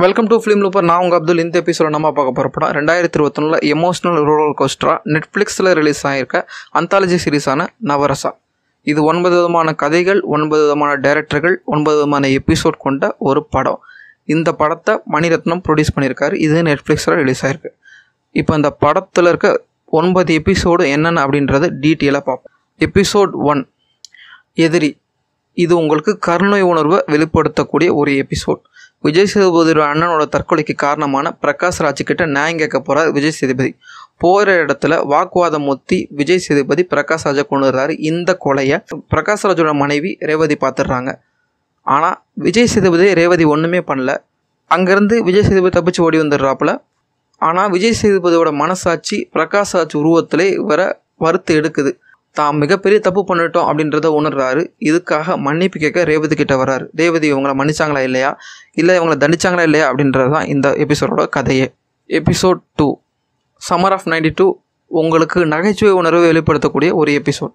welcome to film லூப்பர் நான் உங்கள் அப்துல் இந்த எபிசோட நம்ம பார்க்க போகிற படம் ரெண்டாயிரத்தி இருபத்தொன்னில் எமோஷனல் ரூரல் கோஸ்டராக நெட்ஃப்ளிக்ஸில் ரிலீஸ் ஆகியிருக்க அந்தாலஜி சீரீஸான நவரசா இது ஒன்பது விதமான கதைகள் ஒன்பது விதமான டைரக்டர்கள் ஒன்பது விதமான எபிசோட் கொண்ட ஒரு படம் இந்த படத்தை மணிரத்னம் ப்ரொடியூஸ் பண்ணியிருக்காரு இது நெட்ஃப்ளிக்ஸில் ரிலீஸ் ஆகிருக்கு இப்போ இந்த படத்தில் இருக்க ஒன்பது எபிசோடு என்னென்ன அப்படின்றது டீட்டெயிலாக பார்ப்போம் எபிசோட் ஒன் எதிரி இது உங்களுக்கு கருணை உணர்வை வெளிப்படுத்தக்கூடிய ஒரு எபிசோட் விஜய் சேதுபதியோட அண்ணனோட தற்கொலைக்கு காரணமான பிரகாஷ் ராஜ் கிட்ட நியாயம் கேட்க போகிறார் விஜய் சேதுபதி போகிற இடத்துல வாக்குவாதம் ஒத்தி விஜய் சேதுபதி பிரகாஷ் ராஜை கொண்டுறாரு இந்த கொலையை பிரகாஷ் ராஜோட மனைவி ரேவதி பார்த்துடுறாங்க ஆனால் விஜய் சேதுபதி ரேவதி ஒன்றுமே பண்ணல அங்கேருந்து விஜய் சேதுபதி தப்பிச்சு ஓடி வந்துடுறாப்புல ஆனால் விஜய் சேதுபதியோட மனசாட்சி பிரகாஷ் ராஜ் உருவத்திலே வர வறுத்து எடுக்குது தான் மிகப்பெரிய தப்பு பண்ணிட்டோம் அப்படின்றத உணர்றாரு இதுக்காக மன்னிப்பு கேட்க ரேவதி கிட்ட வர்றாரு ரேவதி இவங்களை மன்னிச்சாங்களா இல்லையா இல்லை இவங்களை தண்டிச்சாங்களா இல்லையா அப்படின்றது தான் இந்த எபிசோடோட கதையே episode two summer of ninety two உங்களுக்கு நகைச்சுவை உணர்வை வெளிப்படுத்தக்கூடிய ஒரு எபிசோட்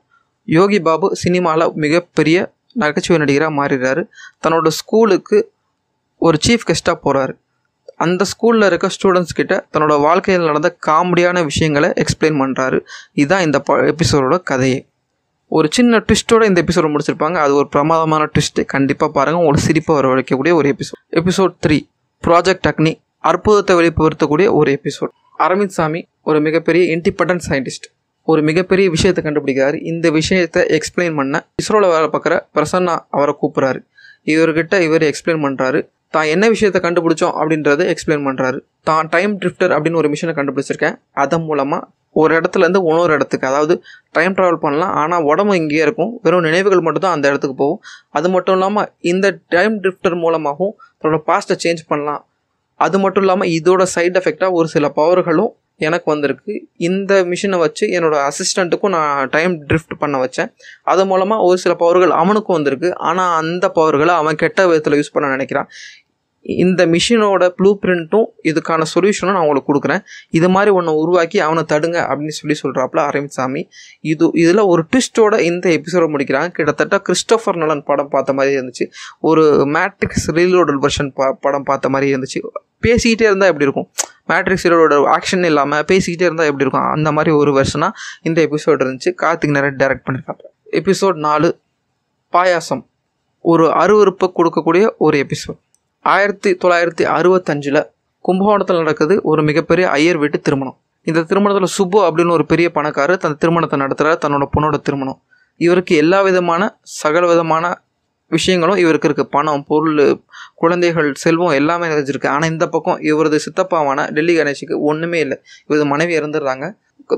யோகி பாபு சினிமாவில் மிகப்பெரிய நகைச்சுவை நடிகராக மாறிடுறாரு தன்னோட ஸ்கூலுக்கு ஒரு சீஃப் கெஸ்ட்டாக போகிறாரு அந்த ஸ்கூலில் இருக்க ஸ்டூடெண்ட்ஸ் கிட்ட தன்னோட வாழ்க்கையில் நடந்த காமெடியான விஷயங்களை எக்ஸ்பிளைன் பண்ணுறாரு இதுதான் இந்த ப எபிசோடோட கதையே ஒரு சின்ன ட்விஸ்ட்டோட இந்த எபிசோட முடிச்சிருப்பாங்க அது ஒரு பிரமாதமான ட்விஸ்ட்டு கண்டிப்பாக பாருங்கள் உங்களுக்கு சிரிப்பை வர ஒரு எபிசோட் எபிசோட் த்ரீ ப்ராஜெக்ட் அக்னி அற்புதத்தை வெளிப்படுத்தக்கூடிய ஒரு எபிசோட் அரவிந்த் சாமி ஒரு மிகப்பெரிய இண்டிபெண்டன்ட் சயின்டிஸ்ட் ஒரு மிகப்பெரிய விஷயத்தை கண்டுபிடிக்கிறாரு இந்த விஷயத்தை எக்ஸ்பிளைன் பண்ண இஸ்ரோவில் வேலை பார்க்குற பிரசன்னா அவரை கூப்பிட்றாரு இவர்கிட்ட இவர் எக்ஸ்பிளைன் பண்ணுறாரு தான் என்ன விஷயத்தை கண்டுபிடிச்சோம் அப்படின்றத எக்ஸ்பிளைன் பண்ணுறாரு தான் டைம் ட்ரிஃப்டர் அப்படின்னு ஒரு மிஷினை கண்டுபிடிச்சிருக்கேன் அதன் மூலமாக ஒரு இடத்துலேருந்து இன்னொரு இடத்துக்கு அதாவது டைம் ட்ராவல் பண்ணலாம் ஆனால் உடம்பு இங்கேயே இருக்கும் வெறும் நினைவுகள் மட்டும்தான் அந்த இடத்துக்கு போகும் அது மட்டும் இல்லாமல் இந்த டைம் ட்ரிஃப்டர் மூலமாகவும் தன்னோட பாஸ்ட்டை சேஞ்ச் பண்ணலாம் அது மட்டும் இல்லாமல் இதோட சைட் எஃபெக்டாக ஒரு சில பவர்களும் எனக்கு வந்திருக்கு இந்த மிஷினை வச்சு என்னோடய அசிஸ்டண்ட்டுக்கும் நான் டைம் ட்ரிஃப்ட் பண்ண வச்சேன் அது மூலமாக ஒரு சில பவர்கள் அவனுக்கும் வந்திருக்கு ஆனால் அந்த பவர்களை அவன் கெட்ட விதத்தில் யூஸ் பண்ண நினைக்கிறான் இந்த மிஷினோட ப்ளூ பிரிண்ட்டும் இதுக்கான சொல்யூஷனும் நான் உங்களுக்கு கொடுக்குறேன் இது மாதிரி ஒன்று உருவாக்கி அவனை தடுங்க அப்படின்னு சொல்லி சொல்கிறாப்புல சாமி இது இதில் ஒரு ட்விஸ்ட்டோட இந்த எபிசோட முடிக்கிறாங்க கிட்டத்தட்ட கிறிஸ்டோஃபர் நலன் படம் பார்த்த மாதிரி இருந்துச்சு ஒரு மேட்ரிக்ஸ் ரீலோடல் வெர்ஷன் படம் பார்த்த மாதிரி இருந்துச்சு பேசிக்கிட்டே இருந்தால் எப்படி இருக்கும் மேட்ரிக்ஸ் ஹீரோட ஆக்ஷன் இல்லாமல் பேசிக்கிட்டே இருந்தால் எப்படி இருக்கும் அந்த மாதிரி ஒரு வருஷனாக இந்த எபிசோட் இருந்துச்சு கார்த்திக் நேரம் டைரக்ட் பண்ணியிருக்காங்க எபிசோட் நாலு பாயாசம் ஒரு அருவறுப்பை கொடுக்கக்கூடிய ஒரு எபிசோட் ஆயிரத்தி தொள்ளாயிரத்தி அறுபத்தஞ்சில் கும்பகோணத்தில் நடக்குது ஒரு மிகப்பெரிய ஐயர் வீட்டு திருமணம் இந்த திருமணத்தில் சுப்பு அப்படின்னு ஒரு பெரிய பணக்காரர் தன் திருமணத்தை நடத்துகிறார் தன்னோட பொண்ணோட திருமணம் இவருக்கு எல்லா விதமான சகல விதமான விஷயங்களும் இவருக்கு இருக்குது பணம் பொருள் குழந்தைகள் செல்வம் எல்லாமே நிறைஞ்சிருக்கு ஆனால் இந்த பக்கம் இவரது சித்தப்பாவான டெல்லி கணேஷுக்கு ஒன்றுமே இல்லை இவரது மனைவி இறந்துடுறாங்க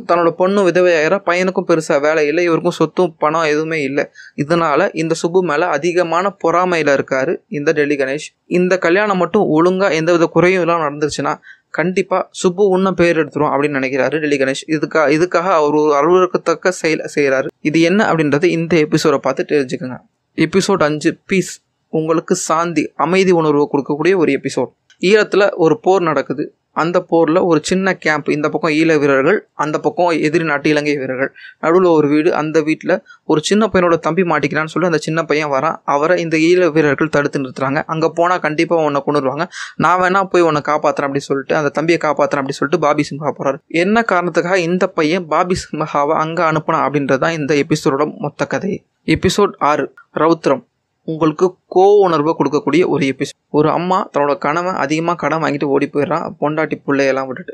தன்னோட பொண்ணும் விதவையாகிற பையனுக்கும் பெருசாக வேலை இல்லை இவருக்கும் சொத்தும் பணம் எதுவுமே இல்லை இதனால் இந்த சுப்பு மேலே அதிகமான பொறாமையில் இருக்கார் இந்த டெல்லி கணேஷ் இந்த கல்யாணம் மட்டும் ஒழுங்காக எந்தவித குறையும் இல்லாமல் நடந்துருச்சுன்னா கண்டிப்பாக சுப்பு இன்னும் பேர் எடுத்துரும் அப்படின்னு நினைக்கிறாரு டெல்லி கணேஷ் இதுக்காக இதுக்காக அவர் ஒரு அருவருக்கத்தக்க செயல் செய்கிறாரு இது என்ன அப்படின்றது இந்த எபிசோடை பார்த்து தெரிஞ்சுக்கோங்க எபிசோட் அஞ்சு பீஸ் உங்களுக்கு சாந்தி அமைதி உணர்வு கொடுக்கக்கூடிய ஒரு எபிசோட் ஈழத்தில் ஒரு போர் நடக்குது அந்த போரில் ஒரு சின்ன கேம்ப் இந்த பக்கம் ஈழ வீரர்கள் அந்த பக்கம் எதிரி நாட்டு இலங்கை வீரர்கள் நடுவில் ஒரு வீடு அந்த வீட்டில் ஒரு சின்ன பையனோட தம்பி மாட்டிக்கிறான்னு சொல்லி அந்த சின்ன பையன் வரான் அவரை இந்த ஈழ வீரர்கள் தடுத்து நிறுத்துறாங்க அங்கே போனால் கண்டிப்பாக உன்னை கொண்டு வருவாங்க நான் வேணா போய் உன்னை காப்பாற்றுறேன் அப்படின்னு சொல்லிட்டு அந்த தம்பியை காப்பாற்றுறேன் அப்படின்னு சொல்லிட்டு பாபி சிம்ஹா என்ன காரணத்துக்காக இந்த பையன் பாபி சிம்ஹாவை அங்கே அனுப்பினான் அப்படின்றது தான் இந்த எபிசோடோட மொத்த கதை எபிசோட் ஆறு ரௌத்ரம் உங்களுக்கு கோ உணர்வை கொடுக்கக்கூடிய ஒரு எபிசோட் ஒரு அம்மா தன்னோட கணவன் அதிகமாக கடன் வாங்கிட்டு ஓடி போயிடுறான் பொண்டாட்டி பிள்ளையெல்லாம் விட்டுட்டு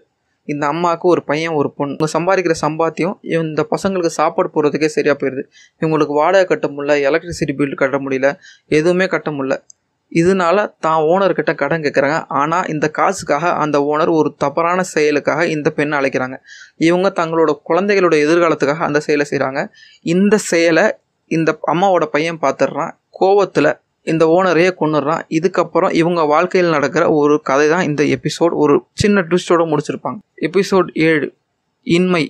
இந்த அம்மாவுக்கு ஒரு பையன் ஒரு பொண்ணு இவங்க சம்பாதிக்கிற சம்பாத்தியம் இந்த பசங்களுக்கு சாப்பாடு போடுறதுக்கே சரியாக போயிடுது இவங்களுக்கு வாடகை கட்ட முடியல எலக்ட்ரிசிட்டி பில் கட்ட முடியல எதுவுமே கட்ட முடியல இதனால தான் ஓனர்கிட்ட கடன் கேட்குறாங்க ஆனால் இந்த காசுக்காக அந்த ஓனர் ஒரு தவறான செயலுக்காக இந்த பெண்ணை அழைக்கிறாங்க இவங்க தங்களோட குழந்தைகளோட எதிர்காலத்துக்காக அந்த செயலை செய்கிறாங்க இந்த செயலை இந்த அம்மாவோட பையன் பார்த்துட்றான் கோவத்தில் இந்த ஓனரையே கொண்டுடுறான் இதுக்கப்புறம் இவங்க வாழ்க்கையில் நடக்கிற ஒரு கதை தான் இந்த எபிசோட் ஒரு சின்ன ட்விஸ்டோடு முடிச்சிருப்பாங்க எபிசோட் ஏழு இன்மை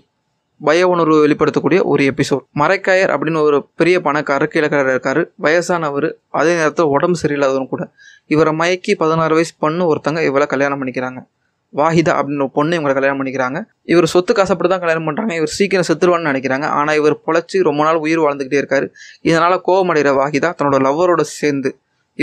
பய உணர்வு வெளிப்படுத்தக்கூடிய ஒரு எபிசோட் மறைக்காயர் அப்படின்னு ஒரு பெரிய பணக்காரர் கீழக்காரர் இருக்காரு வயசானவர் அதே நேரத்தில் உடம்பு சரியில்லாதவரும் கூட இவரை மயக்கி பதினாறு வயசு பண்ணு ஒருத்தங்க இவரை கல்யாணம் பண்ணிக்கிறாங்க வாஹிதா அப்படின்னு ஒரு பொண்ணு இவங்களை கல்யாணம் பண்ணிக்கிறாங்க இவர் சொத்து காசப்பட்டு தான் கல்யாணம் பண்ணுறாங்க இவர் சீக்கிரம் செத்துருவான்னு நினைக்கிறாங்க ஆனால் இவர் பொழைச்சி ரொம்ப நாள் உயிர் வாழ்ந்துக்கிட்டே இருக்காரு இதனால் கோவமடைகிற வாஹிதா தன்னோட லவ்வரோட சேர்ந்து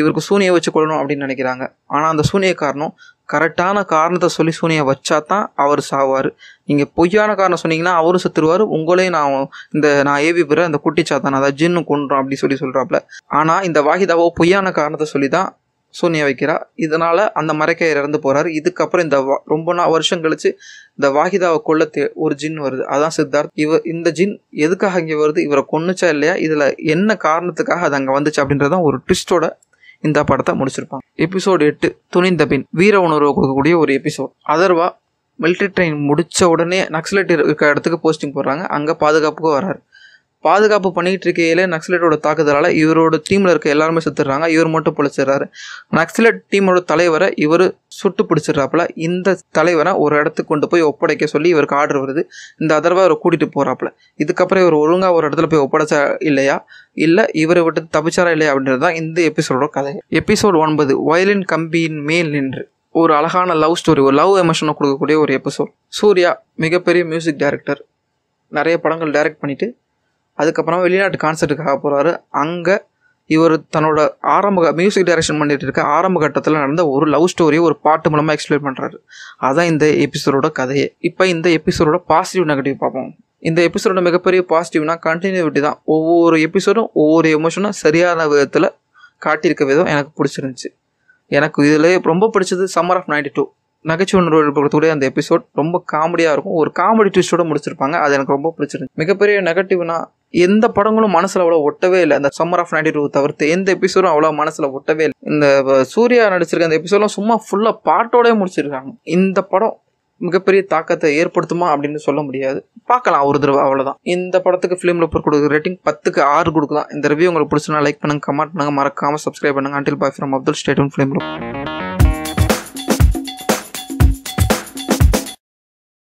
இவருக்கு சூனியை வச்சு கொள்ளணும் அப்படின்னு நினைக்கிறாங்க ஆனால் அந்த சூனிய காரணம் கரெக்டான காரணத்தை சொல்லி சூனியை வச்சா தான் அவர் சாவார் நீங்கள் பொய்யான காரணம் சொன்னீங்கன்னா அவரும் செத்துருவார் உங்களையும் நான் இந்த நான் ஏவி பெற அந்த குட்டி சாத்தான் அதாவது ஜின்னு கொண்டுறோம் அப்படின்னு சொல்லி சொல்கிறாப்புல ஆனால் இந்த வாகிதாவோ பொய்யான காரணத்தை சொல்லி தான் சோனியா வைக்கிறா இதனால் அந்த மரைக்காயர் இறந்து போகிறார் இதுக்கப்புறம் இந்த ரொம்ப நாள் வருஷம் கழிச்சு இந்த வாகிதாவை கொள்ள ஒரு ஜின் வருது அதான் சித்தார்த் இவர் இந்த ஜின் எதுக்காக இங்கே வருது இவரை கொன்னுச்சா இல்லையா இதில் என்ன காரணத்துக்காக அது அங்கே வந்துச்சு அப்படின்றதான் ஒரு ட்விஸ்டோட இந்த படத்தை முடிச்சிருப்பாங்க எபிசோடு எட்டு துணிந்த பின் வீர உணர்வு கொடுக்கக்கூடிய ஒரு எபிசோட் அதர்வா மிலிட்ரி ட்ரெயின் முடித்த உடனே நக்சலைட் இருக்கிற இடத்துக்கு போஸ்டிங் போடுறாங்க அங்கே பாதுகாப்புக்கு வராரு பாதுகாப்பு பண்ணிக்கிட்டு இருக்கையிலே நக்சலைட்டோட தாக்குதலால் இவரோட டீமில் இருக்க எல்லாருமே செத்துடுறாங்க இவர் மட்டும் பிடிச்சிடுறாரு நக்சலைட் டீமோட தலைவரை இவர் சுட்டு பிடிச்சிடுறாப்புல இந்த தலைவரை ஒரு இடத்துக்கு கொண்டு போய் ஒப்படைக்க சொல்லி இவருக்கு ஆர்டர் வருது இந்த அதர்வா இவர் கூட்டிகிட்டு போகிறாப்புல இதுக்கப்புறம் இவர் ஒழுங்காக ஒரு இடத்துல போய் ஒப்படைச்சா இல்லையா இல்லை இவரை விட்டு தப்பிச்சாரா இல்லையா அப்படின்றது தான் இந்த எபிசோடோட கதை எபிசோட் ஒன்பது வயலின் கம்பியின் மேல் நின்று ஒரு அழகான லவ் ஸ்டோரி ஒரு லவ் எமோஷனை கொடுக்கக்கூடிய ஒரு எபிசோட் சூர்யா மிகப்பெரிய மியூசிக் டைரக்டர் நிறைய படங்கள் டைரக்ட் பண்ணிவிட்டு அதுக்கப்புறம் வெளிநாட்டு கான்சர்ட்டுக்காக போகிறாரு அங்கே இவர் தன்னோட ஆரம்ப மியூசிக் டைரக்ஷன் பண்ணிட்டு இருக்க ஆரம்ப கட்டத்தில் நடந்த ஒரு லவ் ஸ்டோரியை ஒரு பாட்டு மூலமாக எக்ஸ்பிளைன் பண்ணுறாரு அதான் இந்த எபிசோடோட கதையை இப்போ இந்த எபிசோடோட பாசிட்டிவ் நெகட்டிவ் பார்ப்போம் இந்த எபிசோட மிகப்பெரிய பாசிட்டிவ்னா கண்டினியூட்டி தான் ஒவ்வொரு எபிசோடும் ஒவ்வொரு எமோஷனும் சரியான விதத்தில் காட்டியிருக்க விதம் எனக்கு பிடிச்சிருந்துச்சு எனக்கு இதில் ரொம்ப பிடிச்சது சம்மர் ஆஃப் நைன்டி டூ நகைச்சுவை உணர்வு அந்த எபிசோட் ரொம்ப காமெடியாக இருக்கும் ஒரு காமெடி ட்விஸ்ட்டோட முடிச்சிருப்பாங்க அது எனக்கு ரொம்ப பிடிச்சிருந்துச்சு மிகப்பெரிய நெகட்டிவ்னா எந்த படங்களும் மனசில் அவ்வளோ ஒட்டவே இல்லை அந்த சம்மர் ஆஃப் நைன்டி டூ தவிர்த்து எந்த எபிசோடும் அவ்வளோ மனசில் ஒட்டவே இல்லை இந்த சூர்யா நடிச்சிருக்க அந்த எபிசோட்லாம் சும்மா ஃபுல்லாக பாட்டோடய முடிச்சிருக்காங்க இந்த படம் மிகப்பெரிய தாக்கத்தை ஏற்படுத்துமா அப்படின்னு சொல்ல முடியாது பார்க்கலாம் ஒரு தடவை அவ்வளோதான் இந்த படத்துக்கு ஃபிலிம் லோப்பர் கொடுக்குற ரேட்டிங் பத்துக்கு ஆறு கொடுக்கலாம் இந்த ரிவ்யூ உங்களுக்கு பிடிச்சுனா லைக் பண்ணுங்கள் கமெண்ட் பண்ணுங்கள் மறக்காமல் சப்ஸ்கிரைப் பண்ணுங்கள் அண்டில் பாய் ஃப்ரம் அப்துல் ஸ்டேட்டும் ஃபிலிம் லோப்பர்